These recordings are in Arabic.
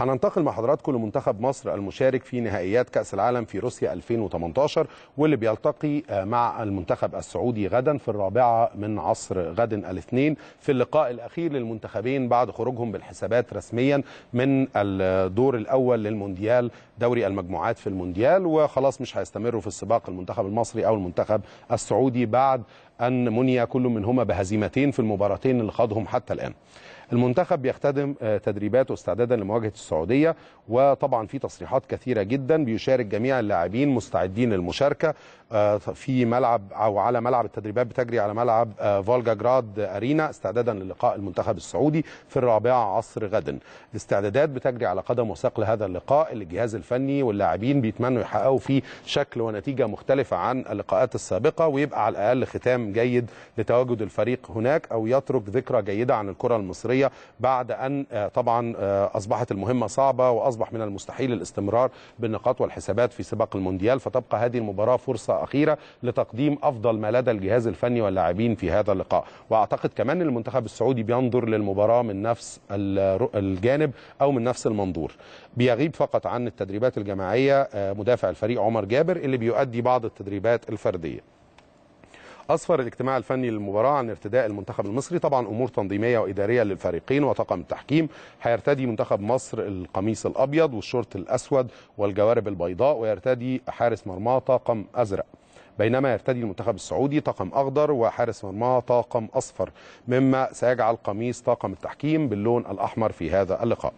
هننتقل مع حضراتكم لمنتخب مصر المشارك في نهائيات كأس العالم في روسيا 2018 واللي بيلتقي آه، مع المنتخب السعودي غدا في الرابعة من عصر غد الاثنين في اللقاء الأخير للمنتخبين بعد خروجهم بالحسابات رسميا من الدور الأول للمونديال دوري المجموعات في المونديال وخلاص مش هيستمروا في السباق المنتخب المصري أو المنتخب السعودي بعد أن مني كل منهما بهزيمتين في المباراتين اللي خاضهم حتى الآن المنتخب بيختتم آه، تدريباته استعدادا لمواجهه السعوديه وطبعا في تصريحات كثيره جدا بيشارك جميع اللاعبين مستعدين للمشاركه آه، في ملعب او على ملعب التدريبات بتجري على ملعب آه، فولجا جراد ارينا استعدادا للقاء المنتخب السعودي في الرابعه عصر غدا الاستعدادات بتجري على قدم وساق لهذا اللقاء اللي الجهاز الفني واللاعبين بيتمنوا يحققوا فيه شكل ونتيجه مختلفه عن اللقاءات السابقه ويبقى على الاقل ختام جيد لتواجد الفريق هناك او يترك ذكرى جيده عن الكره المصريه المصرية بعد أن آه، طبعا آه، أصبحت المهمة صعبة وأصبح من المستحيل الاستمرار بالنقاط والحسابات في سباق المونديال فتبقى هذه المباراة فرصة أخيرة لتقديم أفضل ما لدى الجهاز الفني واللاعبين في هذا اللقاء وأعتقد كمان المنتخب السعودي بينظر للمباراة من نفس الجانب أو من نفس المنظور بيغيب فقط عن التدريبات الجماعية آه، مدافع الفريق عمر جابر اللي بيؤدي بعض التدريبات الفردية أصفر الاجتماع الفني للمباراة عن ارتداء المنتخب المصري طبعا أمور تنظيمية وإدارية للفريقين وطاقم التحكيم هيرتدي منتخب مصر القميص الأبيض والشورت الأسود والجوارب البيضاء ويرتدي حارس مرمى طاقم أزرق بينما يرتدي المنتخب السعودي طاقم اخضر وحارس مرمى طاقم اصفر مما سيجعل قميص طاقم التحكيم باللون الاحمر في هذا اللقاء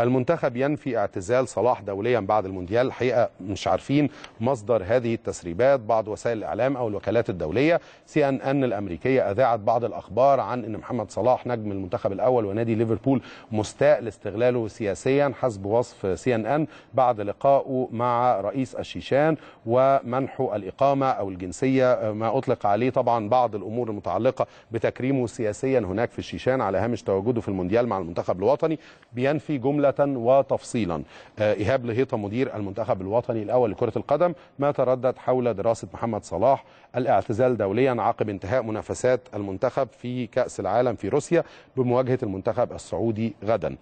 المنتخب ينفي اعتزال صلاح دوليا بعد المونديال الحقيقه مش عارفين مصدر هذه التسريبات بعض وسائل الاعلام او الوكالات الدوليه سي ان ان الامريكيه اذاعت بعض الاخبار عن ان محمد صلاح نجم المنتخب الاول ونادي ليفربول مستاء لاستغلاله سياسيا حسب وصف سي ان ان بعد لقائه مع رئيس الشيشان ومنحه الاقامه او الجنسيه ما اطلق عليه طبعا بعض الامور المتعلقه بتكريمه سياسيا هناك في الشيشان على هامش تواجده في المونديال مع المنتخب الوطني بينفي جمله جملة وتفصيلا آه، إيهاب لهيطة مدير المنتخب الوطني الأول لكرة القدم ما تردد حول دراسة محمد صلاح الاعتزال دوليا عقب انتهاء منافسات المنتخب في كأس العالم في روسيا بمواجهة المنتخب السعودي غدا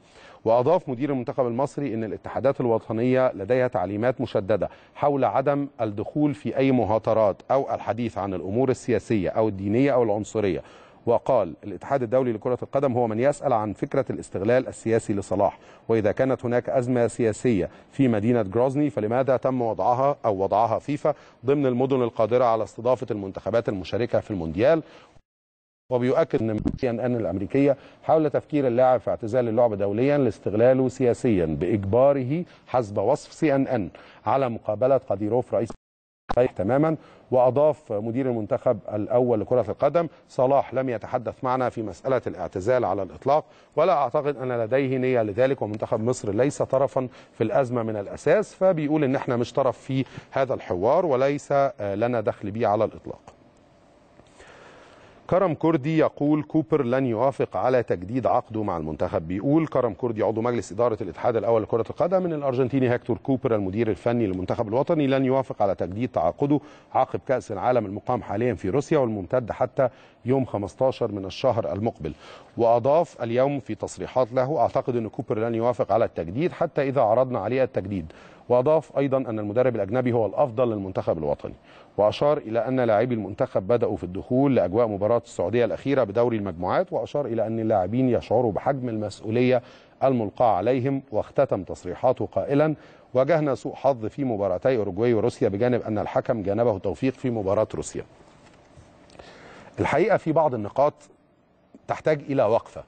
وأضاف مدير المنتخب المصري أن الاتحادات الوطنية لديها تعليمات مشددة حول عدم الدخول في أي مهاترات أو الحديث عن الأمور السياسية أو الدينية أو العنصرية وقال الاتحاد الدولي لكرة القدم هو من يسأل عن فكرة الاستغلال السياسي لصلاح وإذا كانت هناك أزمة سياسية في مدينة جروزني فلماذا تم وضعها أو وضعها فيفا ضمن المدن القادرة على استضافة المنتخبات المشاركة في المونديال وبيؤكد ان سي ان ان الامريكيه حاول تفكير اللاعب في اعتزال اللعبه دوليا لاستغلاله سياسيا باجباره حسب وصف سي ان ان على مقابله قديروف رئيس تماما واضاف مدير المنتخب الاول لكره القدم صلاح لم يتحدث معنا في مساله الاعتزال على الاطلاق ولا اعتقد ان لديه نيه لذلك ومنتخب مصر ليس طرفا في الازمه من الاساس فبيقول ان احنا مش طرف في هذا الحوار وليس لنا دخل به على الاطلاق كرم كردي يقول كوبر لن يوافق على تجديد عقده مع المنتخب بيقول كرم كردي عضو مجلس إدارة الاتحاد الأول لكرة القدم من الأرجنتيني هكتور كوبر المدير الفني للمنتخب الوطني لن يوافق على تجديد تعاقده عقب كأس العالم المقام حاليا في روسيا والممتد حتى يوم 15 من الشهر المقبل وأضاف اليوم في تصريحات له أعتقد أن كوبر لن يوافق على التجديد حتى إذا عرضنا عليه التجديد وأضاف أيضا أن المدرب الأجنبي هو الأفضل للمنتخب الوطني وأشار إلى أن لاعبي المنتخب بدأوا في الدخول لأجواء مباراة السعودية الأخيرة بدوري المجموعات وأشار إلى أن اللاعبين يشعروا بحجم المسؤولية الملقاة عليهم واختتم تصريحاته قائلا واجهنا سوء حظ في مباراتي أوروجواي وروسيا بجانب أن الحكم جانبه توفيق في مباراة روسيا الحقيقة في بعض النقاط تحتاج إلى وقفة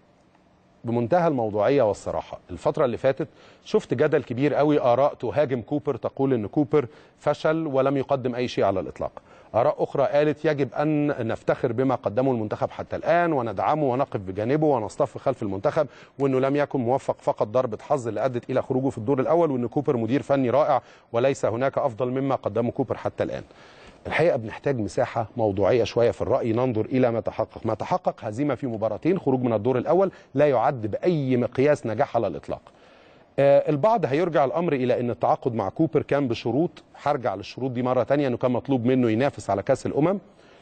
بمنتهى الموضوعيه والصراحه الفتره اللي فاتت شفت جدل كبير قوي اراء تهاجم كوبر تقول ان كوبر فشل ولم يقدم اي شيء على الاطلاق اراء اخرى قالت يجب ان نفتخر بما قدمه المنتخب حتى الان وندعمه ونقف بجانبه ونصطف خلف المنتخب وانه لم يكن موفق فقط ضربه حظ اللي ادت الى خروجه في الدور الاول وان كوبر مدير فني رائع وليس هناك افضل مما قدمه كوبر حتى الان الحقيقه بنحتاج مساحه موضوعيه شويه في الراي ننظر الى ما تحقق ما تحقق هزيمه في مباراتين خروج من الدور الاول لا يعد باي مقياس نجاح على الاطلاق آه، البعض هيرجع الامر الى ان التعاقد مع كوبر كان بشروط هرجع للشروط دي مره ثانيه انه كان مطلوب منه ينافس على كاس الامم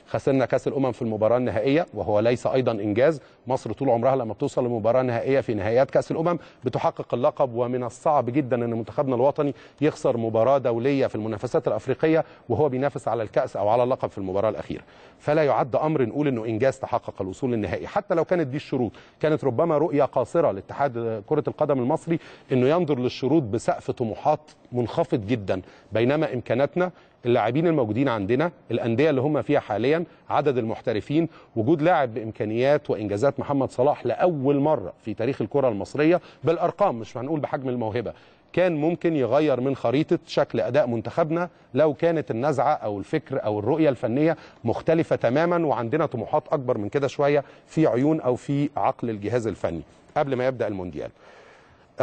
خسرنا كاس الامم في المباراه النهائيه وهو ليس ايضا انجاز مصر طول عمرها لما بتوصل لمباراه نهائيه في نهائيات كاس الامم بتحقق اللقب ومن الصعب جدا ان منتخبنا الوطني يخسر مباراه دوليه في المنافسات الافريقيه وهو بينافس على الكاس او على اللقب في المباراه الاخيره فلا يعد امر نقول انه انجاز تحقق الوصول للنهائي حتى لو كانت دي الشروط كانت ربما رؤيه قاصره لاتحاد كره القدم المصري انه ينظر للشروط بسقف طموحات منخفض جدا بينما امكاناتنا اللاعبين الموجودين عندنا الانديه اللي هم فيها حاليا عدد المحترفين وجود لاعب بامكانيات وانجازات محمد صلاح لاول مره في تاريخ الكره المصريه بالارقام مش هنقول بحجم الموهبه كان ممكن يغير من خريطه شكل اداء منتخبنا لو كانت النزعه او الفكر او الرؤيه الفنيه مختلفه تماما وعندنا طموحات اكبر من كده شويه في عيون او في عقل الجهاز الفني قبل ما يبدا المونديال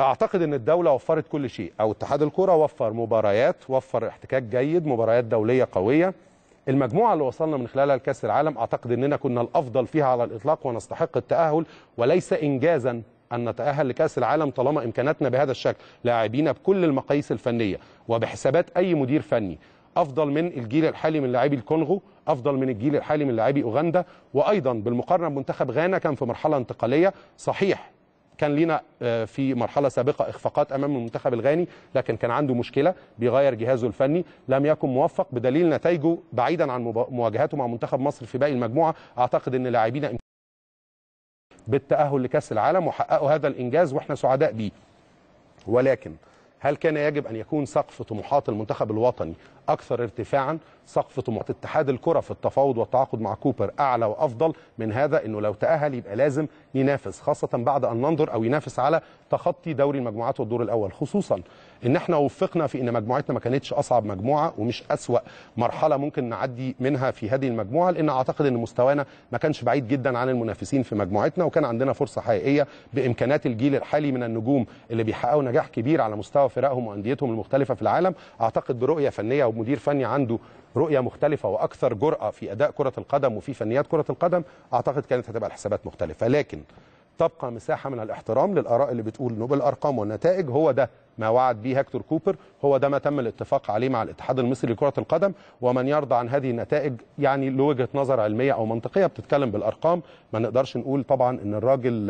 اعتقد ان الدوله وفرت كل شيء او اتحاد الكره وفر مباريات وفر احتكاك جيد مباريات دوليه قويه المجموعه اللي وصلنا من خلالها لكاس العالم اعتقد اننا كنا الافضل فيها على الاطلاق ونستحق التاهل وليس انجازا ان نتاهل لكاس العالم طالما امكاناتنا بهذا الشكل لاعبينا بكل المقاييس الفنيه وبحسابات اي مدير فني افضل من الجيل الحالي من لاعبي الكونغو افضل من الجيل الحالي من لاعبي اوغندا وايضا بالمقارنه بمنتخب غانا كان في مرحله انتقاليه صحيح كان لينا آه، في مرحله سابقه اخفاقات امام المنتخب الغاني لكن كان عنده مشكله بيغير جهازه الفني لم يكن موفق بدليل نتائجه بعيدا عن مواجهاته مع منتخب مصر في باقي المجموعه اعتقد ان لاعبينا بالتاهل لكاس العالم وحققوا هذا الانجاز واحنا سعداء بيه ولكن هل كان يجب ان يكون سقف طموحات المنتخب الوطني أكثر ارتفاعا سقف طموحات اتحاد الكرة في التفاوض والتعاقد مع كوبر أعلى وأفضل من هذا أنه لو تأهل يبقى لازم ينافس خاصة بعد أن ننظر أو ينافس على تخطي دوري المجموعات والدور الأول خصوصا أن احنا وفقنا في أن مجموعتنا ما كانتش أصعب مجموعة ومش أسوأ مرحلة ممكن نعدي منها في هذه المجموعة لأن أعتقد أن مستوانا ما كانش بعيد جدا عن المنافسين في مجموعتنا وكان عندنا فرصة حقيقية بإمكانات الجيل الحالي من النجوم اللي بيحققوا نجاح كبير على مستوى فرقهم وأنديتهم المختلفة في العالم أعتقد برؤية فنية مدير فني عنده رؤيه مختلفه واكثر جراه في اداء كره القدم وفي فنيات كره القدم اعتقد كانت هتبقى الحسابات مختلفه لكن تبقى مساحه من الاحترام للاراء اللي بتقول انه بالارقام والنتائج هو ده ما وعد به هكتور كوبر هو ده ما تم الاتفاق عليه مع الاتحاد المصري لكره القدم ومن يرضى عن هذه النتائج يعني لوجهه نظر علميه او منطقيه بتتكلم بالارقام ما نقدرش نقول طبعا ان الراجل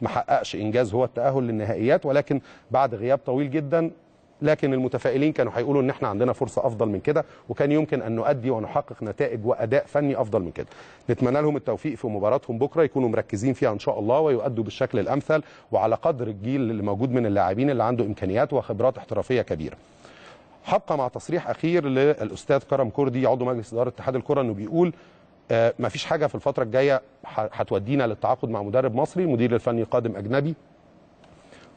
ما حققش انجاز هو التاهل للنهائيات ولكن بعد غياب طويل جدا لكن المتفائلين كانوا هيقولوا ان احنا عندنا فرصه افضل من كده وكان يمكن ان نؤدي ونحقق نتائج واداء فني افضل من كده نتمنى لهم التوفيق في مباراتهم بكره يكونوا مركزين فيها ان شاء الله ويؤدوا بالشكل الامثل وعلى قدر الجيل اللي موجود من اللاعبين اللي عنده امكانيات وخبرات احترافيه كبيره حق مع تصريح اخير للاستاذ كرم كردي عضو مجلس اداره اتحاد الكره انه بيقول آه، ما مفيش حاجه في الفتره الجايه هتودينا للتعاقد مع مدرب مصري مدير الفني قادم اجنبي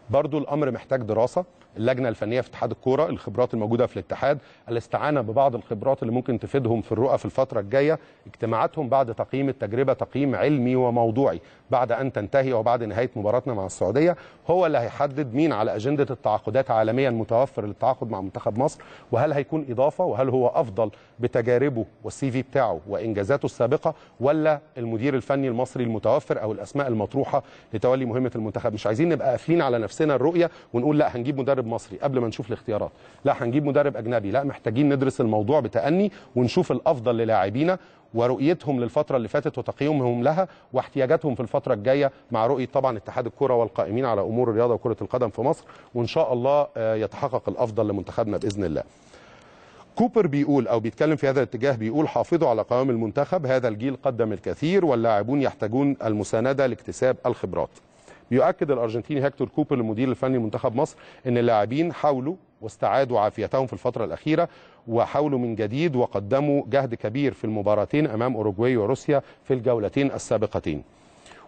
برضو الامر محتاج دراسه اللجنه الفنيه في اتحاد الكوره الخبرات الموجوده في الاتحاد الاستعانه ببعض الخبرات اللي ممكن تفيدهم في الرؤى في الفتره الجايه اجتماعاتهم بعد تقييم التجربه تقييم علمي وموضوعي بعد ان تنتهي وبعد نهايه مباراتنا مع السعوديه هو اللي هيحدد مين على اجنده التعاقدات عالميا متوفر للتعاقد مع منتخب مصر وهل هيكون اضافه وهل هو افضل بتجاربه والسي في بتاعه وانجازاته السابقه ولا المدير الفني المصري المتوفر او الاسماء المطروحه لتولي مهمه المنتخب مش عايزين نبقى قافلين على نفسنا الرؤيه ونقول لا هنجيب مدرب مدرب مصري قبل ما نشوف الاختيارات لا هنجيب مدرب اجنبي لا محتاجين ندرس الموضوع بتأني ونشوف الافضل للاعبينا ورؤيتهم للفتره اللي فاتت وتقييمهم لها واحتياجاتهم في الفتره الجايه مع رؤيه طبعا اتحاد الكره والقائمين على امور الرياضه وكره القدم في مصر وان شاء الله آه، يتحقق الافضل لمنتخبنا باذن الله كوبر بيقول او بيتكلم في هذا الاتجاه بيقول حافظوا على قوام المنتخب هذا الجيل قدم الكثير واللاعبون يحتاجون المسانده لاكتساب الخبرات يؤكد الارجنتيني هكتور كوبر المدير الفني لمنتخب مصر ان اللاعبين حاولوا واستعادوا عافيتهم في الفتره الاخيره وحاولوا من جديد وقدموا جهد كبير في المباراتين امام اوروجواي وروسيا في الجولتين السابقتين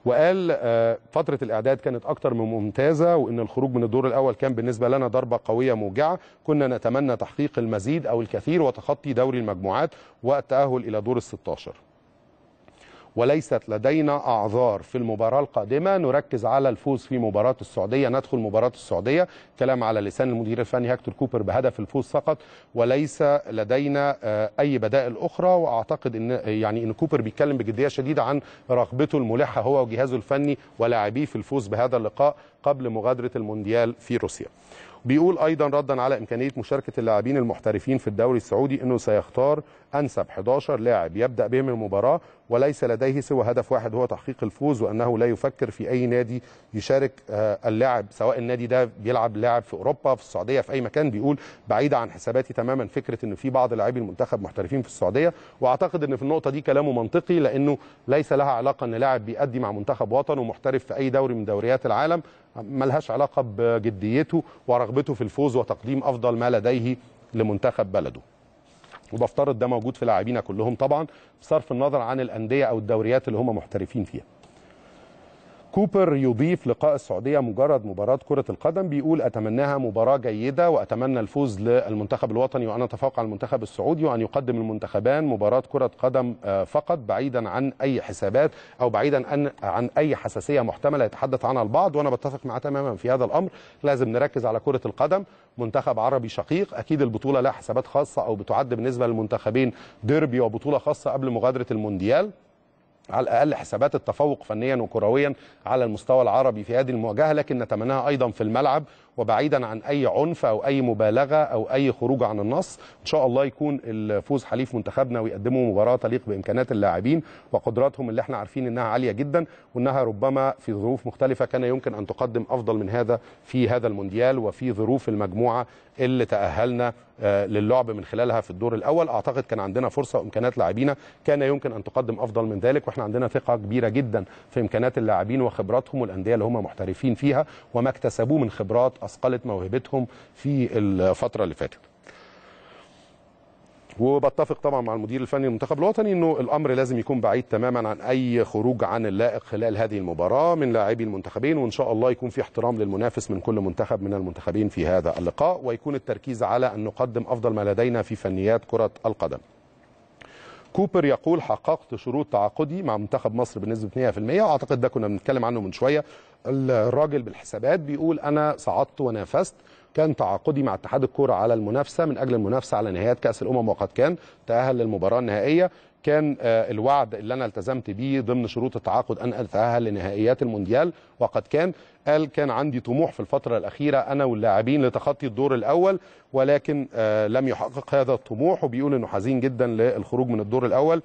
وقال آه، فترة الإعداد كانت أكثر من ممتازة وإن الخروج من الدور الأول كان بالنسبة لنا ضربة قوية موجعة كنا نتمنى تحقيق المزيد أو الكثير وتخطي دوري المجموعات والتأهل إلى دور الستاشر وليست لدينا أعذار في المباراة القادمة نركز على الفوز في مباراة السعودية ندخل مباراة السعودية كلام على لسان المدير الفني هكتور كوبر بهدف الفوز فقط وليس لدينا آه، أي بدائل أخرى وأعتقد أن يعني أن كوبر بيتكلم بجدية شديدة عن رغبته الملحة هو وجهازه الفني ولاعبيه في الفوز بهذا اللقاء قبل مغادرة المونديال في روسيا بيقول ايضا ردا على امكانيه مشاركه اللاعبين المحترفين في الدوري السعودي انه سيختار انسب 11 لاعب يبدا بهم المباراه وليس لديه سوى هدف واحد هو تحقيق الفوز وانه لا يفكر في اي نادي يشارك آه، اللاعب سواء النادي ده بيلعب لاعب في اوروبا في السعوديه في اي مكان بيقول بعيده عن حساباتي تماما فكره ان في بعض لاعبي المنتخب محترفين في السعوديه واعتقد ان في النقطه دي كلامه منطقي لانه ليس لها علاقه ان لاعب بيأدي مع منتخب وطنه محترف في اي دوري من دوريات العالم ملهاش علاقة بجديته ورغبته في الفوز وتقديم أفضل ما لديه لمنتخب بلده وبفترض ده موجود في لاعبينا كلهم طبعا بصرف النظر عن الأندية أو الدوريات اللي هم محترفين فيها كوبر يضيف لقاء السعودية مجرد مباراة كرة القدم بيقول أتمناها مباراة جيدة وأتمنى الفوز للمنتخب الوطني وأنا أتفوق على المنتخب السعودي وأن يقدم المنتخبان مباراة كرة قدم آه، فقط بعيدا عن أي حسابات أو بعيدا عن أي حساسية محتملة يتحدث عنها البعض وأنا بتفق معاه تماما في هذا الأمر لازم نركز على كرة القدم منتخب عربي شقيق أكيد البطولة لها حسابات خاصة أو بتعد بالنسبة للمنتخبين ديربي وبطولة خاصة قبل مغادرة المونديال على الاقل حسابات التفوق فنيا وكرويا على المستوى العربي في هذه المواجهه لكن نتمناها ايضا في الملعب وبعيدا عن اي عنف او اي مبالغه او اي خروج عن النص ان شاء الله يكون الفوز حليف منتخبنا ويقدموا مباراه تليق بامكانات اللاعبين وقدراتهم اللي احنا عارفين انها عاليه جدا وانها ربما في ظروف مختلفه كان يمكن ان تقدم افضل من هذا في هذا المونديال وفي ظروف المجموعه اللي تاهلنا آه، للعب من خلالها في الدور الاول اعتقد كان عندنا فرصه وامكانات لاعبينا كان يمكن ان تقدم افضل من ذلك واحنا عندنا ثقه كبيره جدا في امكانات اللاعبين وخبراتهم والانديه اللي هم محترفين فيها وما اكتسبوه من خبرات اثقلت موهبتهم في الفتره اللي فاتت. وبتفق طبعا مع المدير الفني للمنتخب الوطني انه الامر لازم يكون بعيد تماما عن اي خروج عن اللائق خلال هذه المباراه من لاعبي المنتخبين وان شاء الله يكون في احترام للمنافس من كل منتخب من المنتخبين في هذا اللقاء ويكون التركيز على ان نقدم افضل ما لدينا في فنيات كره القدم كوبر يقول حققت شروط تعاقدي مع منتخب مصر بنسبه 100% واعتقد ده كنا بنتكلم عنه من شويه الراجل بالحسابات بيقول انا صعدت ونافست كان تعاقدي مع اتحاد الكوره على المنافسه من اجل المنافسه على نهائيات كاس الامم وقد كان تاهل للمباراه النهائيه كان آه، الوعد اللي انا التزمت بيه ضمن شروط التعاقد ان اتاهل لنهائيات المونديال وقد كان قال كان عندي طموح في الفتره الاخيره انا واللاعبين لتخطي الدور الاول ولكن آه، لم يحقق هذا الطموح وبيقول انه حزين جدا للخروج من الدور الاول